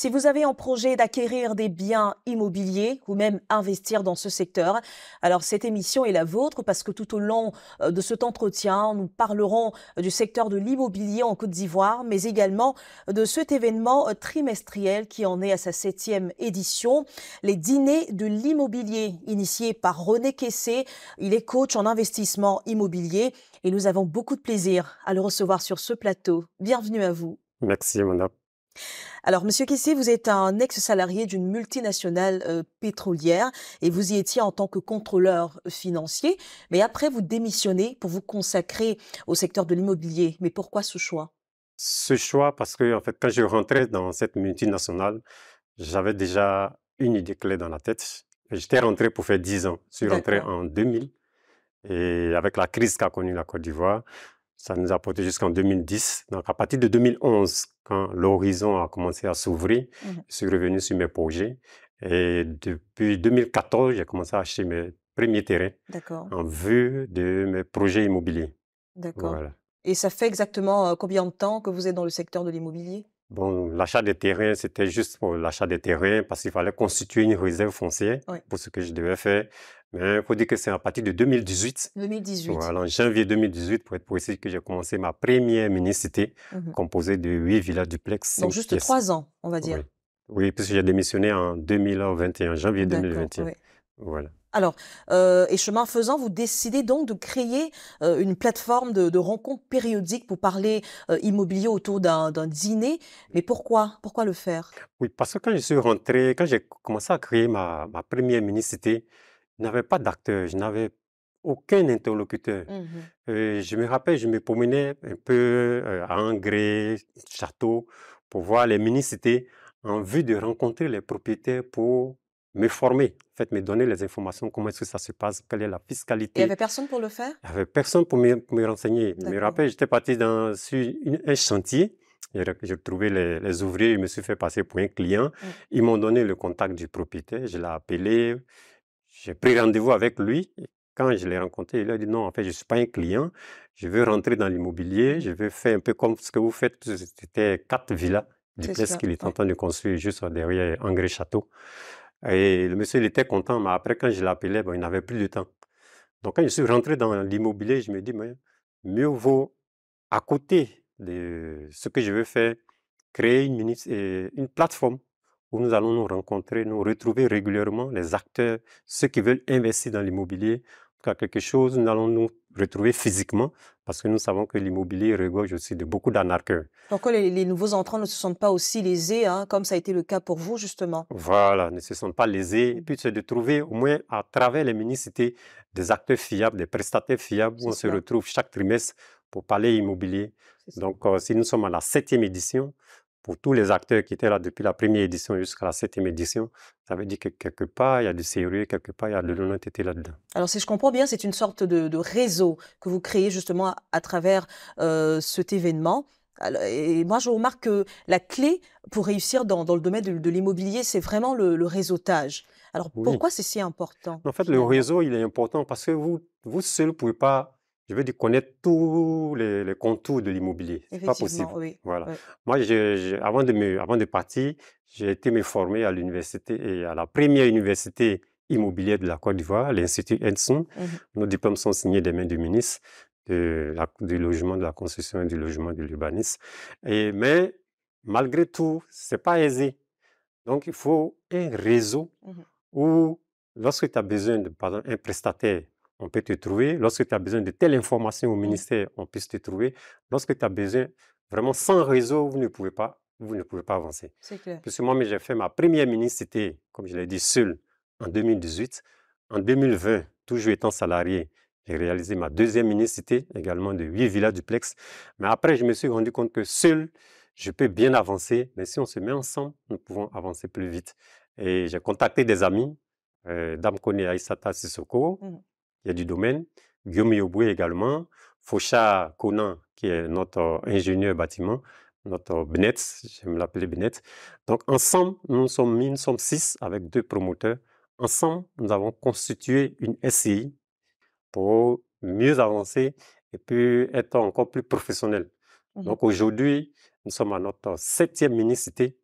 Si vous avez en projet d'acquérir des biens immobiliers ou même investir dans ce secteur, alors cette émission est la vôtre parce que tout au long euh, de cet entretien, nous parlerons euh, du secteur de l'immobilier en Côte d'Ivoire, mais également euh, de cet événement trimestriel qui en est à sa septième édition, les dîners de l'immobilier, initiés par René Kessé. Il est coach en investissement immobilier et nous avons beaucoup de plaisir à le recevoir sur ce plateau. Bienvenue à vous. Merci, alors, Monsieur Kissi, vous êtes un ex-salarié d'une multinationale euh, pétrolière et vous y étiez en tant que contrôleur financier. Mais après, vous démissionnez pour vous consacrer au secteur de l'immobilier. Mais pourquoi ce choix Ce choix, parce que en fait, quand je rentrais dans cette multinationale, j'avais déjà une idée clé dans la tête. J'étais rentré pour faire 10 ans. Je suis rentré en 2000 et avec la crise qu'a connue la Côte d'Ivoire, ça nous a porté jusqu'en 2010. Donc, à partir de 2011, quand l'horizon a commencé à s'ouvrir, mmh je suis revenu sur mes projets. Et depuis 2014, j'ai commencé à acheter mes premiers terrains en vue de mes projets immobiliers. D'accord. Et ça fait exactement euh, combien de temps que vous êtes dans le secteur de l'immobilier Bon, l'achat des terrains, c'était juste pour l'achat des terrains parce qu'il fallait constituer une réserve foncière pour ce que je devais faire. Mais il faut dire que c'est à partir de 2018. 2018. Voilà, en janvier 2018, pour être précis, que j'ai commencé ma première municipalité cité mmh composée de huit villas duplex. Donc juste trois ans, on va dire. Oui, puisque j'ai démissionné en 2021, janvier 2021. Voilà. Alors, euh, et chemin faisant, vous décidez donc de créer euh, une plateforme de, rencontres périodiques pour parler euh, immobilier autour d'un dîner. Mais pourquoi Pourquoi le faire Oui, parce que quand je suis rentré, quand j'ai commencé à créer ma, ma première cité, je n'avais pas d'acteur, je n'avais aucun interlocuteur. Mmh je me rappelle, je me promenais un peu à Angers, Château, pour voir les mini-cités en vue de rencontrer les propriétaires pour me former, me donner les informations, comment est-ce que ça se passe, quelle est la fiscalité. Il n'y avait personne pour le faire Il n'y avait personne pour me, renseigner. Je me rappelle, j'étais parti dans, sur un chantier, j'ai trouvé les, ouvriers, je me suis fait passer pour un client. Mm. Ils m'ont donné le contact du propriétaire, je l'ai appelé, j'ai pris rendez-vous avec lui. Quand je l'ai rencontré, il a dit non, en fait, je ne suis pas un client, je veux rentrer dans l'immobilier, je veux faire un peu comme ce que vous faites. C'était quatre villas du place qu'il est en train de construire juste derrière Engrais Château. Et le monsieur, il était content, mais après, quand je l'appelais, ben, il n'avait plus de temps. Donc, quand je suis rentré dans l'immobilier, je me dis, mais mieux vaut, à côté de ce que je veux faire, créer une, euh, une plateforme où nous allons nous rencontrer, nous retrouver régulièrement les acteurs, ceux qui veulent investir dans l'immobilier. Qu'à quelque chose, nous allons nous retrouver physiquement parce que nous savons que l'immobilier regorge aussi de beaucoup d'anarches. Donc les, nouveaux entrants ne se sentent pas aussi lésés, hein, comme ça a été le cas pour vous justement. Voilà, ne se sentent pas lésés. Et puis c'est de trouver au moins à travers les municipalités des acteurs fiables, des prestataires fiables où on se retrouve chaque trimestre pour parler immobilier. Donc euh, si nous sommes à la septième édition, pour tous les acteurs qui étaient là depuis la première édition jusqu'à la septième édition, ça veut dire que quelque part, il y a du sérieux, quelque part, il y a de l'honnêteté là-dedans. Alors, si je comprends bien, c'est une sorte de, réseau que vous créez justement à, travers euh, cet événement. et moi, je remarque que la clé pour réussir dans, le domaine de, l'immobilier, c'est vraiment le, réseautage. Alors, pourquoi c'est si important En fait, le réseau, il est important parce que vous, vous seul ne pouvez pas je veux dire, connaître tous les, contours de l'immobilier. C'est pas possible. Voilà. Moi, avant, de me, avant de partir, j'ai été me former à l'université et à la première université immobilière de la Côte d'Ivoire, l'Institut Edson. Mmh Nos diplômes sont signés des mains du ministre de la, du logement, de la construction et du logement, de l'urbanisme. Et, mais malgré tout, c'est pas aisé. Donc, il faut un réseau mmh où, lorsque tu as besoin de, un prestataire on peut te trouver. Lorsque tu as besoin de telle information au mmh. ministère, on peut te trouver. Lorsque tu as besoin, vraiment sans réseau, vous ne pouvez pas, vous ne pouvez pas avancer. C'est clair. Parce que moi, j'ai fait ma première ministre, comme je l'ai dit, seul en 2018. En 2020, toujours étant salarié, j'ai réalisé ma deuxième municipalité, également de huit villas duplex. Mais après, je me suis rendu compte que seul, je peux bien avancer. Mais si on se met ensemble, nous pouvons avancer plus vite. Et j'ai contacté des amis, euh, Dame Kone Aissata Sissoko, mmh il y a du domaine. Guillaume Yoboué également. Faucha Conan, qui est notre ingénieur bâtiment, notre Benet, j'aime l'appeler Benet. Donc ensemble, nous sommes six avec deux promoteurs. Ensemble, nous avons constitué une SCI pour mieux avancer et puis être encore plus professionnel. Mmh Donc aujourd'hui, nous sommes à notre septième mini-cité.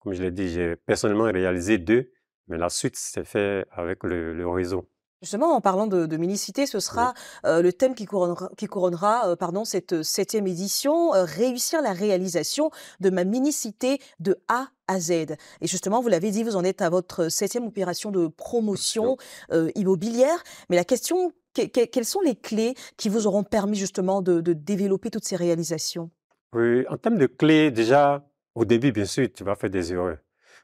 Comme je l'ai dit, j'ai personnellement réalisé deux, mais la suite s'est faite avec le réseau. Justement, en parlant de, de minicité, ce sera euh, le thème qui couronnera, qui euh, pardon, cette euh, septième édition, réussir la réalisation de ma minicité de A à Z. Et justement, vous l'avez dit, vous en êtes à votre septième opération de promotion immobilière. Mais la question, quelles sont les clés qui vous auront permis justement de, développer toutes ces réalisations Oui, en termes de clés, déjà, au début, bien sûr, tu vas faire des erreurs.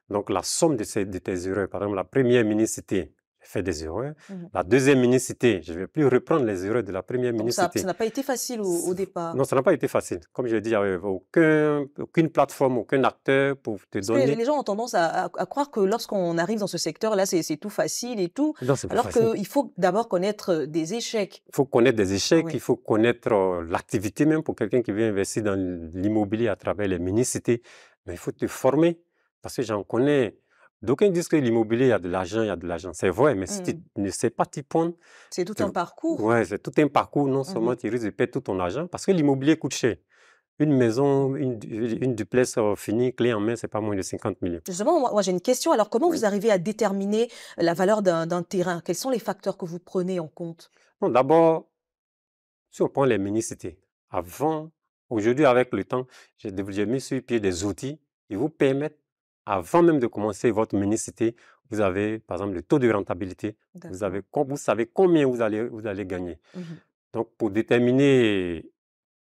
Donc, la somme de, ces, tes erreurs, par exemple, la première minicité, fait des erreurs. Mhm. La deuxième unicité, je ne vais plus reprendre les erreurs de la première Donc Ça n'a pas été facile au, départ. Non, ça n'a pas été facile. Comme je l'ai dit, il n'y avait aucun, aucune plateforme, aucun acteur pour te donner. les gens ont tendance à, croire que lorsqu'on arrive dans ce secteur-là, c'est tout facile et tout. Non, alors qu'il faut d'abord connaître euh, des échecs. Il faut connaître des échecs, il faut connaître euh, l'activité même pour quelqu'un qui veut investir dans l'immobilier à travers les municités. Mais il faut te former parce que j'en connais D'aucuns disent que l'immobilier, il y a de l'argent, il y a de l'argent. C'est vrai, mais si tu mmh. ne sais pas t'y prendre. C'est tout un parcours. Oui, c'est tout un parcours. Non mmh seulement tu risques de perdre tout ton argent, parce que l'immobilier coûte cher. Une maison, une, une duplex euh, finie, clé en main, c'est pas moins de 50 millions. Justement, moi, j'ai une question. Alors, comment vous arrivez à déterminer la valeur d'un terrain Quels sont les facteurs que vous prenez en compte D'abord, si on prend les municipalités avant, aujourd'hui, avec le temps, j'ai mis sur pied des outils qui vous permettent avant même de commencer votre ménicité, vous avez, par exemple, le taux de rentabilité. Vous, avez, vous savez combien vous allez, vous allez gagner. Mmh Donc, pour déterminer,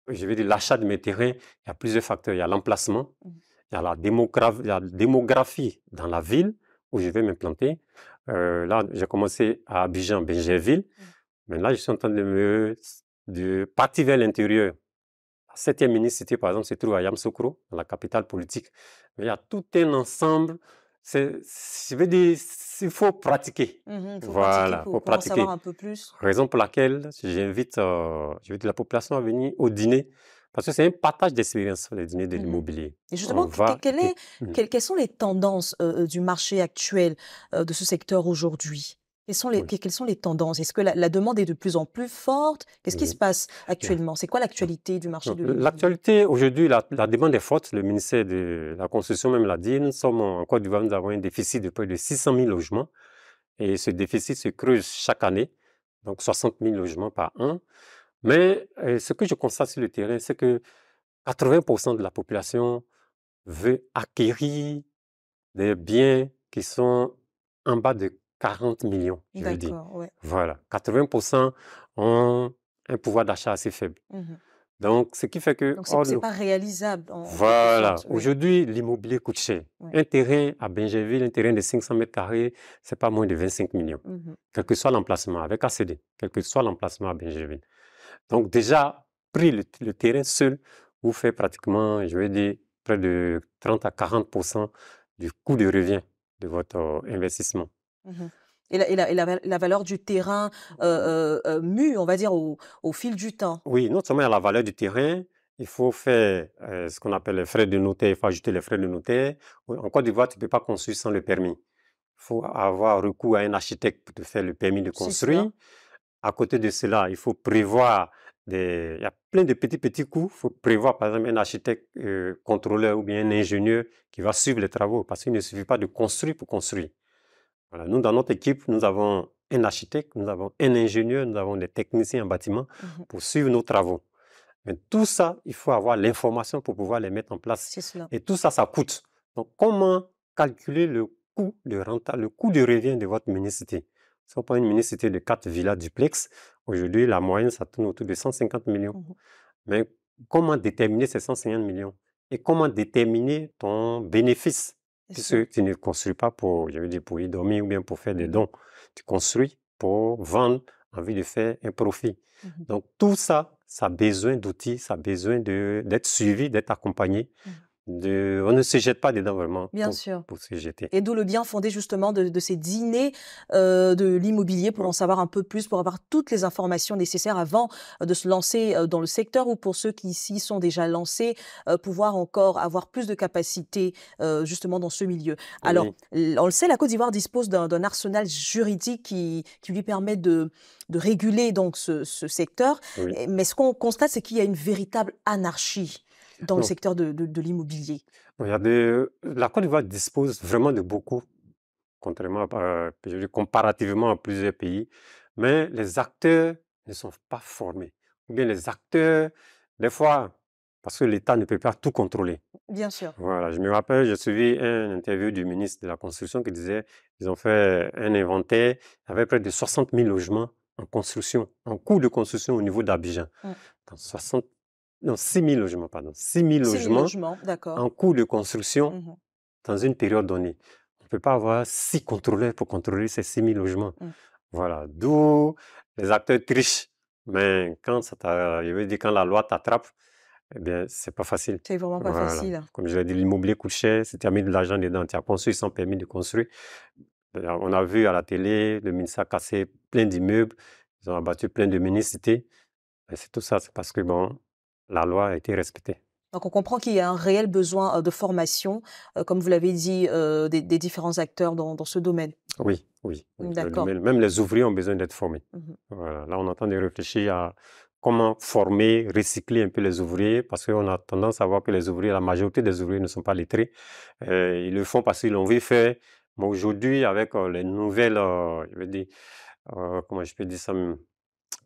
je vais dire, l'achat de mes terrains, il y a plusieurs facteurs. Il y a l'emplacement, mmh. il, y a la démographie dans la ville où je vais m'implanter. Euh, là, j'ai commencé à Abidjan, Benjerville. Mmh. Mais là, je suis en train de me de partir vers l'intérieur septième ministre, par exemple, se trouve à Yamsoukro, la capitale politique. Mais Il y a tout un ensemble. Je veux dire, il faut pratiquer. Mmh il faut voilà, pratiquer pour, faut pratiquer. savoir un peu plus. Raison pour laquelle euh, j'invite la population à venir au dîner. Parce que c'est un partage d'expérience, le dîner de mmh l'immobilier. Et justement, mmh. quelles sont les tendances euh, euh, du marché actuel de ce secteur aujourd'hui quelles sont les, quelles sont les tendances Est-ce que la, demande est de plus en plus forte Qu'est-ce qui se passe actuellement C'est quoi l'actualité du marché de L'actualité, aujourd'hui, la, demande est forte. Le ministère de la Construction même l'a dit. Nous sommes en Côte d'Ivoire, nous avons un déficit de près de 600 000 logements. Et ce déficit se creuse chaque année, donc 60 000 logements par an. Mais euh, ce que je constate sur le terrain, c'est que 80% de la population veut acquérir des biens qui sont en bas de 40 millions, je le dis. Voilà. 80% ont un pouvoir d'achat assez faible. Mmh Donc, ce qui fait que... Donc, ce n'est oh, pas réalisable. Voilà. Aujourd'hui, l'immobilier coûte cher. Un terrain à Bengeville, un terrain de 500 mètres carrés, c'est pas moins de 25 millions. Mmh quel que soit l'emplacement, avec ACD, quel que soit l'emplacement à Bengeville. Donc, déjà, pris le, le, terrain seul, vous faites pratiquement, je vais dire, près de 30 à 40 du coût de revient de votre investissement. Mmh et, la, la, valeur du terrain euh, euh, euh mue, on va dire, au, fil du temps. Oui, notamment seulement la valeur du terrain, il faut faire euh, ce qu'on appelle les frais de notaire, il faut ajouter les frais de notaire. En Côte d'Ivoire, tu ne peux pas construire sans le permis. Il faut avoir recours à un architecte pour te faire le permis de construire. À côté de cela, il faut prévoir des... Il y a plein de petits, petits coûts. Il faut prévoir, par exemple, un architecte contrôleur ou bien un ingénieur qui va suivre les travaux parce qu'il ne suffit pas de construire pour construire nous, dans notre équipe, nous avons un architecte, nous avons un ingénieur, nous avons des techniciens en bâtiment mmh pour suivre nos travaux. Mais tout ça, il faut avoir l'information pour pouvoir les mettre en place. Et tout ça, ça coûte. Donc, comment calculer le coût de renta, le coût de revient de votre municipalité Si on prend une municipalité de quatre villas duplex, aujourd'hui, la moyenne, ça tourne autour de 150 millions. Mmh Mais comment déterminer ces 150 millions Et comment déterminer ton bénéfice tu ne construis pas pour, y pour y dormir ou bien pour faire des dons. Tu construis pour vendre en vue de faire un profit. Mmh Donc tout ça, ça a besoin d'outils, ça a besoin d'être suivi, d'être accompagné mmh on ne se jette pas dedans vraiment. pour, sûr. se jeter. Et d'où le bien fondé justement de, ces dîners euh, de l'immobilier pour en savoir un peu plus, pour avoir toutes les informations nécessaires avant euh, de se lancer euh, dans le secteur ou pour ceux qui ici sont déjà lancés, pouvoir encore avoir plus de capacités justement dans ce milieu. Alors, on le sait, la Côte d'Ivoire dispose d'un arsenal juridique qui, lui permet de, réguler donc ce, secteur. Mais ce qu'on constate, c'est qu'il y a une véritable anarchie dans le secteur de, l'immobilier Regardez, euh, la Côte d'Ivoire dispose vraiment de beaucoup, contrairement euh, comparativement à plusieurs pays, mais les acteurs ne sont pas formés. Ou bien les acteurs, des fois, parce que l'État ne peut pas tout contrôler. Bien sûr. Voilà, je me rappelle, j'ai suivi une interview du ministre de la Construction qui disait ils ont fait un inventaire avec près de 60 000 logements en construction, en cours de construction au niveau d'Abidjan. Mmh. Dans 60 non, 6 000 logements, pardon, 6 000 logements, 6 en cours de construction mmh dans une période donnée. On ne peut pas avoir 6 contrôleurs pour contrôler ces 6 000 logements. Mmh. Voilà, d'où les acteurs trichent. Mais quand, ça je quand la loi t'attrape, eh bien, c'est pas facile. C'est vraiment pas facile. Comme je l'ai dit, l'immobilier coûte cher, tu as mis de l'argent dedans, tu as construit sans permis de construire. On a vu à la télé, le ministère a cassé plein d'immeubles, ils ont abattu plein de municités. C'est tout ça, c'est parce que, bon, la loi a été respectée. Donc on comprend qu'il y a un réel besoin de formation, comme vous l'avez dit, des, différents acteurs dans, ce domaine. Oui, oui. D'accord. même les ouvriers ont besoin d'être formés. Mmh là, on entend réfléchir à comment former, recycler un peu les ouvriers, parce qu'on a tendance à voir que les ouvriers, la majorité des ouvriers ne sont pas lettrés. ils le font parce qu'ils l'ont vu faire. Mais aujourd'hui, avec les nouvelles, je veux dire, comment je peux dire ça, mmh,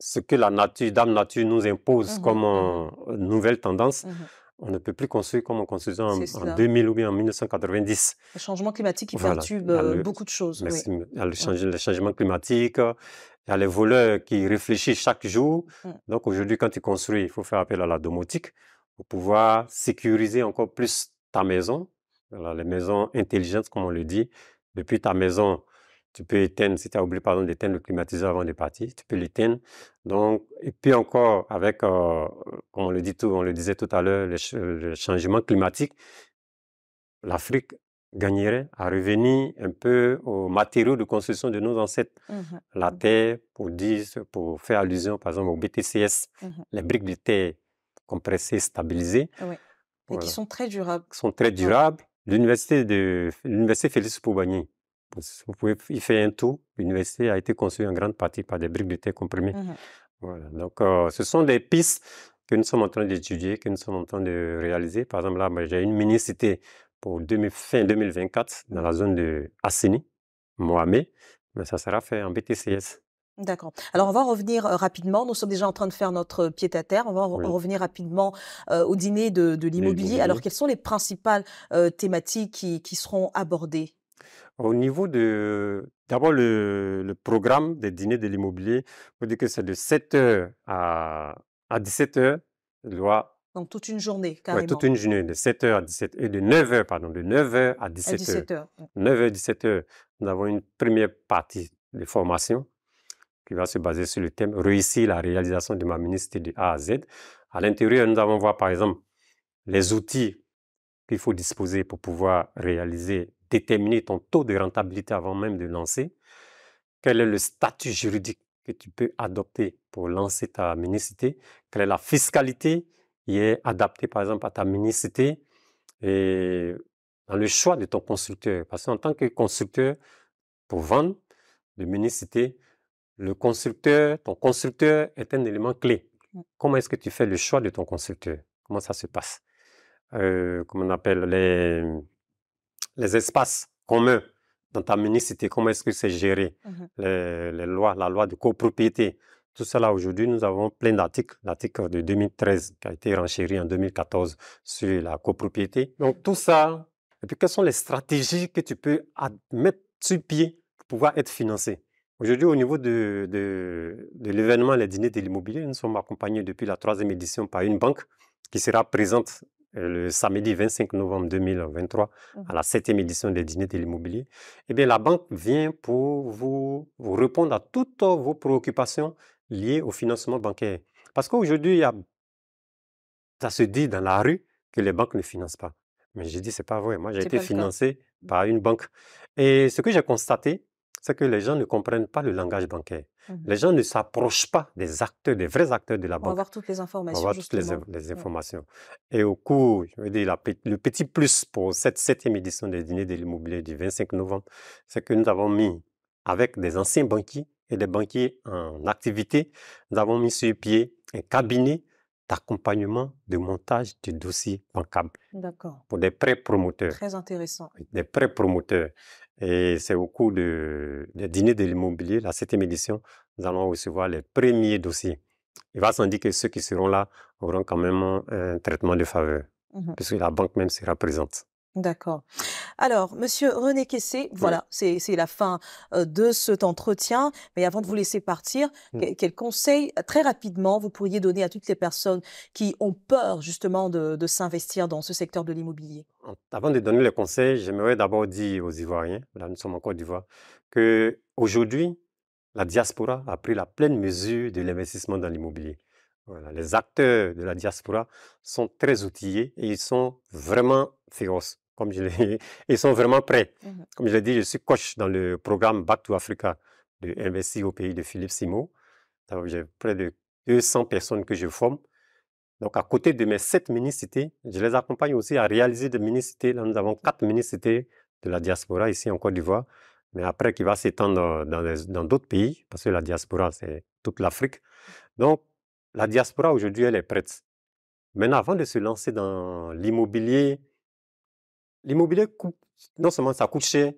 ce que la nature, Dame Nature nous impose mmh comme mmh euh, nouvelle tendance. Mmh on ne peut plus construire comme on construisait en, 2000 ou bien en 1990. Le changement climatique il perturbe euh, beaucoup de choses. Il y a le, changement climatique, il y a les voleurs qui réfléchissent chaque jour. Donc aujourd'hui, quand tu construis, il faut faire appel à la domotique pour pouvoir sécuriser encore plus ta maison. les maisons intelligentes, comme on le dit, depuis ta maison tu peux éteindre, si tu as oublié, pardon, d'éteindre le climatiseur avant de partir, tu peux l'éteindre. Donc, et puis encore, avec, euh, comme on le, dit tout, on le disait tout à l'heure, le, changement climatique, l'Afrique gagnerait à revenir un peu aux matériaux de construction de nos ancêtres. Mmh La mmh terre, pour dire, pour faire allusion par exemple au BTCS, mmh les briques de terre compressées, stabilisées. Oui. Et qui sont très durables. Qui sont très durables. L'université de l'université Félix Poubagny il fait un tour. L'université a été construite en grande partie par des briques de terre comprimées. Mmh voilà. Donc, euh, ce sont des pistes que nous sommes en train d'étudier, que nous sommes en train de réaliser. Par exemple, là, j'ai une mini-cité pour fin 2024 dans la zone de Assini, Mohamed, mais ben, ça sera fait en BTCS. D'accord. Alors on va revenir euh, rapidement. Nous sommes déjà en train de faire notre pied à terre. On va revenir rapidement euh, au dîner de, l'immobilier. Alors quelles sont les principales thématiques qui, seront abordées au niveau de, d'abord, le, programme des dîners de l'immobilier, vous dites que c'est de 7h à, à 17h. Donc toute une journée, carrément. Oui, toute une journée, de 7h à 17h, et de 9h, pardon, de 9h à 17h. 17 h 9h, 17 h h 9 17 h nous avons une première partie de formation qui va se baser sur le thème Réussir la réalisation de ma ministre de A à Z. À l'intérieur, nous allons voir, par exemple, les outils qu'il faut disposer pour pouvoir réaliser déterminer ton taux de rentabilité avant même de lancer, quel est le statut juridique que tu peux adopter pour lancer ta minicité, quelle est la fiscalité qui est adaptée par exemple à ta minicité et dans le choix de ton constructeur. Parce qu'en tant que constructeur, pour vendre de municité, le constructeur, ton constructeur est un élément clé. Mmh. Comment est-ce que tu fais le choix de ton constructeur Comment ça se passe euh, Comment on appelle les les espaces communs dans ta municipalité, comment est-ce que c'est géré, mhm. les, lois, la loi de copropriété. Tout cela, aujourd'hui, nous avons plein d'articles, l'article de 2013 qui a été renchéri en 2014 sur la copropriété. Donc tout ça, et puis quelles sont les stratégies que tu peux mettre sur pied pour pouvoir être financé Aujourd'hui, au niveau de, de, de l'événement Les Dîners de l'immobilier, nous sommes accompagnés depuis la troisième édition par une banque qui sera présente euh, le samedi 25 novembre 2023 à mhm. la septième édition des dîners de l'immobilier, eh bien, la banque vient pour vous, répondre à toutes vos préoccupations liées au financement bancaire. Parce qu'aujourd'hui, ça se dit dans la rue que les banques ne financent pas. Mais j'ai dit, c'est pas vrai. Moi, j'ai été financé mmh. par une banque. Et ce que j'ai constaté, c'est que les gens ne comprennent pas le langage bancaire. Mmh les gens ne s'approchent pas des acteurs, des vrais acteurs de la banque. On va avoir toutes les informations. On avoir toutes les, informations. Et au cours, je veux dire, le petit plus pour cette septième édition des dîners de l'immobilier du 25 novembre, c'est que nous avons mis, avec des anciens banquiers et des banquiers en activité, nous avons mis sur pied un cabinet d'accompagnement de montage du dossier bancable. D'accord. Pour des prêts promoteurs. Très intéressant. Des prêts promoteurs. Et c'est au cours du, dîner de l'immobilier, la septième édition, nous allons recevoir les premiers dossiers. Il va sans dire que ceux qui seront là auront quand même un traitement de faveur, mmh puisque la banque même sera présente. D'accord. Alors, Monsieur René Kessé, voilà, c'est la fin euh, de cet entretien. Mais avant de vous laisser partir, mm. quel, conseil très rapidement vous pourriez donner à toutes les personnes qui ont peur justement de, s'investir dans ce secteur de l'immobilier Avant de donner les conseils, j'aimerais d'abord dire aux Ivoiriens, là nous sommes en Côte d'Ivoire, que aujourd'hui, la diaspora a pris la pleine mesure de l'investissement dans l'immobilier. les acteurs de la diaspora sont très outillés et ils sont vraiment féroces comme je l'ai, ils sont vraiment prêts. Mmh comme je l'ai dit, je suis coach dans le programme Back to Africa de Investir au pays de Philippe Simo. J'ai près de 200 personnes que je forme. Donc, à côté de mes sept mini-cités, je les accompagne aussi à réaliser des mini-cités. Là, nous avons quatre mini-cités de la diaspora ici en Côte d'Ivoire, mais après qui va s'étendre dans d'autres pays, parce que la diaspora, c'est toute l'Afrique. Donc, la diaspora aujourd'hui, elle est prête. Maintenant, avant de se lancer dans l'immobilier, l'immobilier non seulement ça coûte cher,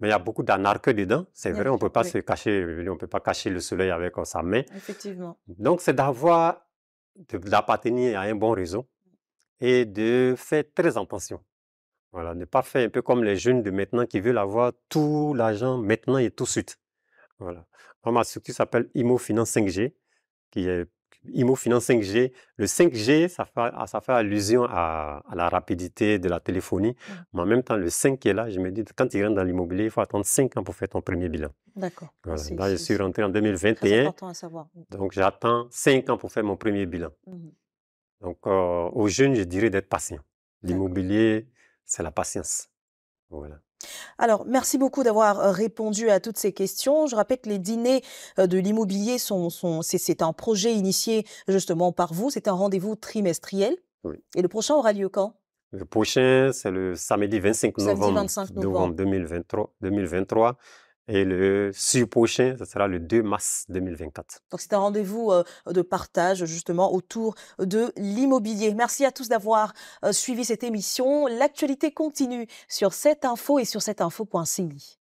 mais il y a beaucoup d'anarques dedans. C'est vrai, on ne peut pas se cacher, on peut pas cacher le soleil avec sa main. Effectivement. Donc, c'est d'avoir, d'appartenir à un bon réseau et de faire très attention. Voilà, ne pas faire un peu comme les jeunes de maintenant qui veulent avoir tout l'argent maintenant et tout de suite. Voilà. ma structure s'appelle IMO Finance 5G, qui est IMO Finance 5G. Le 5G, ça fait, ah, ça fait allusion à, la rapidité de la téléphonie. Mmh. Mais en même temps, le 5 qui est là, je me dis, quand tu rentres dans l'immobilier, il faut attendre 5 ans pour faire ton premier bilan. D'accord. Là, je suis rentré en 2021. savoir. Mmh. Donc, j'attends 5 ans pour faire mon premier bilan. Mmh Donc, euh, aux jeunes, je dirais d'être patient. L'immobilier, c'est la patience. Voilà. Alors, merci beaucoup d'avoir euh, répondu à toutes ces questions. Je rappelle que les dîners euh, de l'immobilier sont, c'est un projet initié justement par vous. C'est un rendez-vous trimestriel. Et le prochain aura lieu quand Le prochain, c'est le samedi 25 novembre, 25 2023, 2023 et le sur prochain, ce sera le 2 mars 2024. Donc c'est un rendez-vous euh, de partage justement autour de l'immobilier. Merci à tous d'avoir euh, suivi cette émission. L'actualité continue sur cette info et sur cette info.ci.